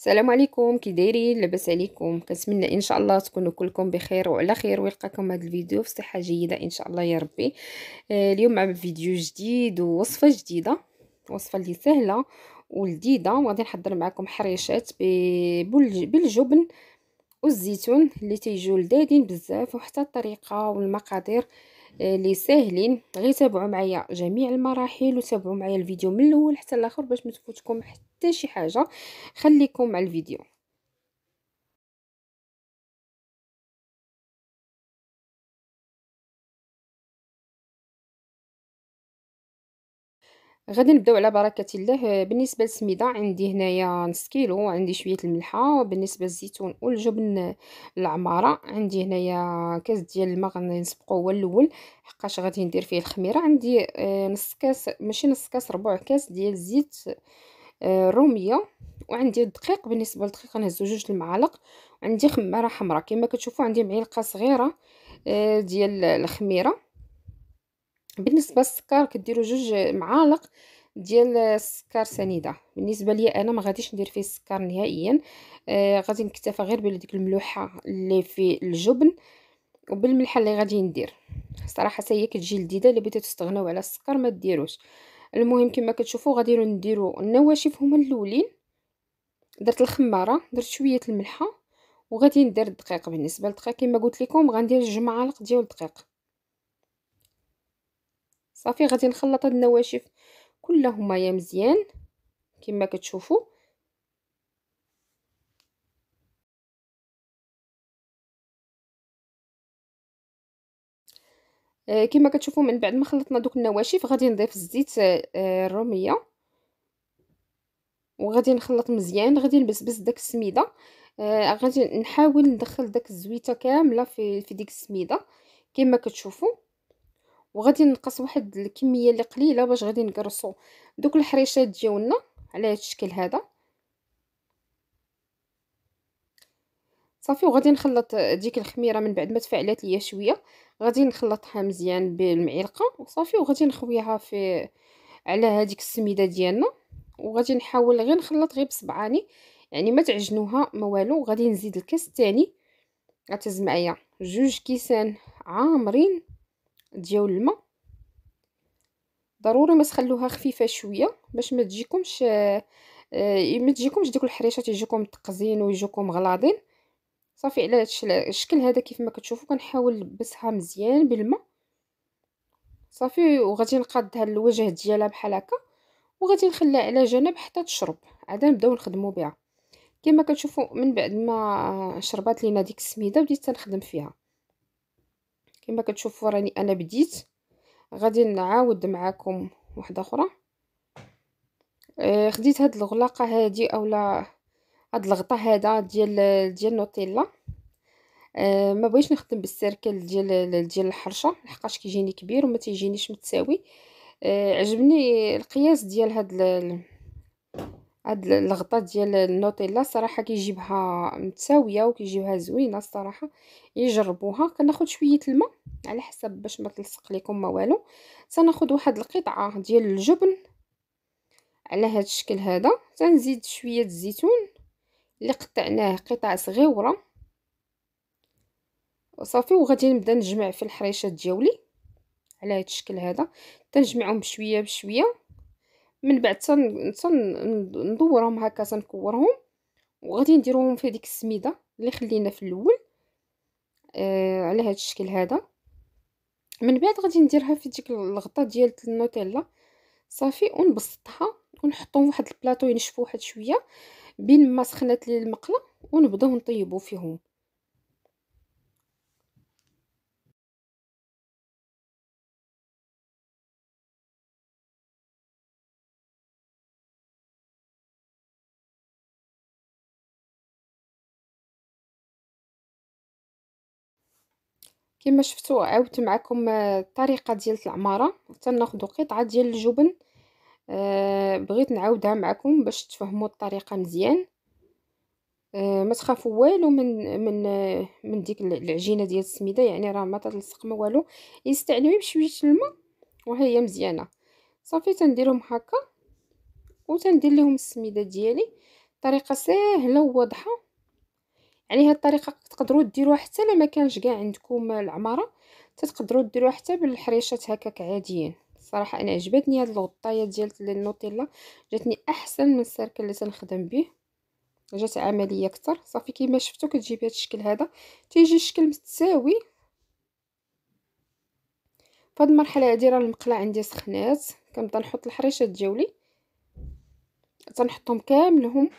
السلام عليكم كي دايرين لاباس عليكم كنتمنى ان شاء الله تكونوا كلكم بخير وعلى خير ويلقاكم هذا الفيديو في صحه جيده ان شاء الله يا ربي آه، اليوم مع فيديو جديد ووصفه جديده وصفه اللي سهله ولذيذه وغادي نحضر معكم حريشات بالجبن والزيتون اللي تيجوا لذاذين بزاف وحتى الطريقه والمقادير اللي ساهلين غير تابعوا معايا جميع المراحل وتابعوا معايا الفيديو من الاول حتى الاخر باش ما تفوتكم حتى شي حاجه خليكم مع الفيديو غادي نبداو على بركه الله آه، بالنسبه للسميده عندي هنايا نص كيلو عندي شويه الملحه بالنسبه للزيتون والجبن العماره عندي هنايا كاس ديال الماء غنسبقو هو الاول حقاش غادي ندير فيه الخميره عندي آه، نص كاس ماشي نص كاس ربع كاس ديال زيت الروميه آه، وعندي الدقيق بالنسبه للدقيق نهزو جوج المعالق عندي خماره حمراء كما كتشوفوا عندي معلقه صغيره ديال الخميره بالنسبه للسكر كديروا جوج معالق ديال السكر سنيده بالنسبه ليا انا ما غاديش ندير فيه السكر نهائيا آه غادي نكتفى غير بديك الملوحه اللي في الجبن وبالملحه اللي غادي ندير صراحه هي كتجي لذيذه الا بغيتو تستغناو على السكر ما ديروش المهم كما كتشوفوا غادي نديروا النواشف هما الاولين درت الخماره درت شويه الملحه وغادي ندير الدقيق بالنسبه للدقيق كما قلت لكم غندير جوج معالق ديال الدقيق صافي غادي نخلط هاد النواشف كلهما يا مزيان كما كتشوفوا آه، كما كتشوفوا من بعد ما خلطنا دوك النواشف غادي نضيف الزيت آه، الروميه وغادي نخلط مزيان غادي نبسبس داك السميده آه غادي نحاول ندخل داك الزويته كامله في في ديك السميده كما كتشوفوا وغادي نقص واحد الكميه اللي قليله باش غادي نكرسو دوك الحريشات ديالنا على هذا الشكل هذا صافي وغادي نخلط ديك الخميره من بعد ما تفعلات ليا شويه غادي نخلطها مزيان بالمعلقه وصافي وغادي نخويها في على هذيك السميده ديالنا وغادي نحاول غير نخلط غير بصبعاني يعني ما تعجنوها ما والو غادي نزيد الكاس الثاني غتهز معايا جوج كيسان عامرين ديال الماء ضروري ما تخلوها خفيفه شويه باش ما تجيكمش آه، ما تجيكمش ديك الحريشه يجيكم تقزين ويجيكم غلاضين صافي على الشكل هذا كيف ما كتشوفوا كنحاول نلبسها مزيان بالماء صافي وغادي نقادها للوجه ديالها بحال هكا وغادي نخليها على جنب حتى تشرب عاد نبداو نخدموا بها كما كتشوفوا من بعد ما شربات لينا ديك السميده بديت تنخدم فيها كما كتشوفوا راني انا بديت غادي نعاود معاكم واحده اخرى آه، خديت هاد الغلاقه هادي اولا هاد الغطاء هذا ديال ديال نوتيلا آه ما بغيتش نخدم بالسيركل ديال ديال الحرشه لحقاش كيجيني كبير وما تيجينيش متساوي آه عجبني القياس ديال هاد هاد الغطا ديال النوتيلا صراحة كيجيبها متساويه وكيجيبها زوينه الصراحه يجربوها كناخد شويه الماء على حسب باش ما تلصق لكم ما والو سناخذ واحد القطعه ديال الجبن على هاد الشكل هذا تنزيد شويه الزيتون اللي قطعناه قطع صغيره وصافي وغادي نبدا نجمع في الحريشات ديالي على هاد الشكل هذا تنجمعهم بشويه بشويه من بعد تن ندورهم هكا تنكورهم وغادي نديروهم في ديك السميده اللي خلينا في الاول آه على هذا الشكل هذا من بعد غادي نديرها في ديك الغطاء ديال النوتيلا صافي ونبسطها ونحطهم واحد البلاطو ينشفوا واحد شويه بين ما سخنات لي المقله ونبداو نطيبو فيهم كما شفتوا عاودت معكم الطريقه آه، ديال العماره حتى ناخذ قطعه ديال الجبن أه بغيت نعاودها معكم باش تفهموا الطريقه مزيان أه ما تخافوا والو من من آه، من ديك العجينه ديال السميده يعني راه ما تلصق ما والو يستعملوا بشويه الماء وهي مزيانه صافي تنديرهم هكا وتندير لهم السميده ديالي طريقه سهله وواضحه يعني هاد الطريقه تقدروا ديروها حتى لما كانش كاع عندكم العماره تقدروا ديروها حتى بالحريشات هكاك عاديين صراحه انا عجبتني هاد الغطايه ديال النوتيلا جاتني احسن من السيركل اللي تنخدم به جات عمليه اكثر صافي كيما شفتو كتجيب هاد الشكل هذا تيجي الشكل متساوي فهاد المرحله هادي راه المقله عندي سخنات كنبدا نحط الحريشات ديالي تنحطهم كاملهم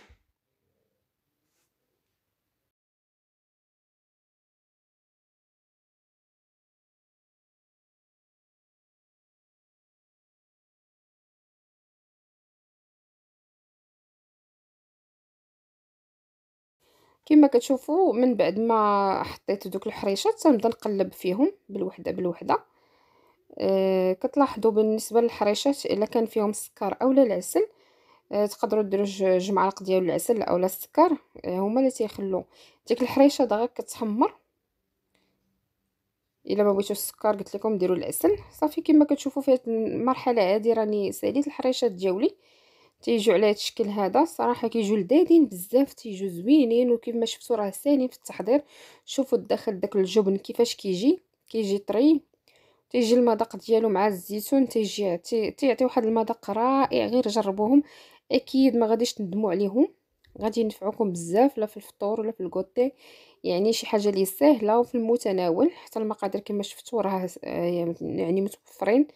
كما كتشوفوا من بعد ما حطيت دوك الحريشات تنبدا نقلب فيهم بالوحده بالوحده أه كتلاحظوا بالنسبه للحريشات الا كان فيهم السكر اولا العسل أه تقدروا ديروا جوج معالق ديال العسل اولا السكر أه هما اللي تيخلو ديك الحريشه دغيا كتحمر الا ما بغيتوش السكر قلت لكم ديروا العسل صافي كما كتشوفوا في هذه المرحله هذه راني ساليت الحريشات ديالي تيجوا على هذا الشكل هذا الصراحه كيجوا لذاذين بزاف تيجوا زوينين وكيف شفتوا راه ساهلين في التحضير شوفوا الداخل داك الجبن كيفاش كيجي كيجي طري تيجي المذاق ديالو مع الزيتون تيجي تيعطي واحد المذاق رائع غير جربوهم اكيد ما غاديش تندموا عليهم غادي ينفعوكم بزاف لا في الفطور ولا في الكوتي يعني شي حاجه اللي سهله وفي المتناول حتى المقادير كما شفتوا راه آه، يعني متوفرين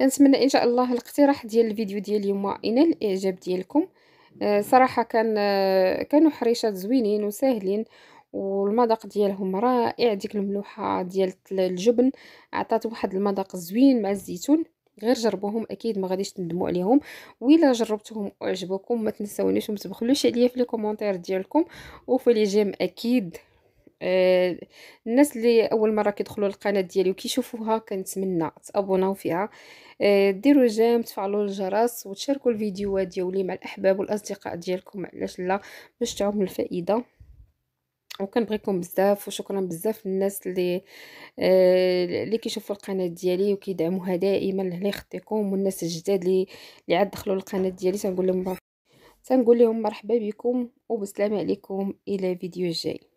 كنتمنى ان شاء الله الاقتراح ديال الفيديو ديال اليوم ينال الاعجاب ديالكم آه، صراحه كان آه، كانوا حريشات زوينين وساهلين والمذاق ديالهم رائع ديك الملوحه ديال الجبن عطات واحد المذاق زوين مع الزيتون غير جربوهم اكيد ما غاديش تندموا عليهم الا جربتهم وعجبوكم ما تنساونيش وما تبخلوش عليا في لي كومونتير ديالكم وفي لي جيم اكيد آه، الناس اللي اول مره كيدخلوا القناه ديالي وكيشوفوها كنتمنى تابوناو فيها آه، ديروا جيم تفعلوا الجرس وتشاركوا الفيديوهات ديالي مع الاحباب والاصدقاء ديالكم علاش لا باش تعم الفائده وكنبغيكم بزاف وشكرا بزاف للناس اللي آه، اللي كيشوفوا القناه ديالي وكيدعموها دائما لهنا يخطيكم والناس الجداد اللي اللي عاد دخلوا القناه ديالي تنقول لهم تنقول لهم مرحبا بكم وبسلام عليكم الى فيديو جاي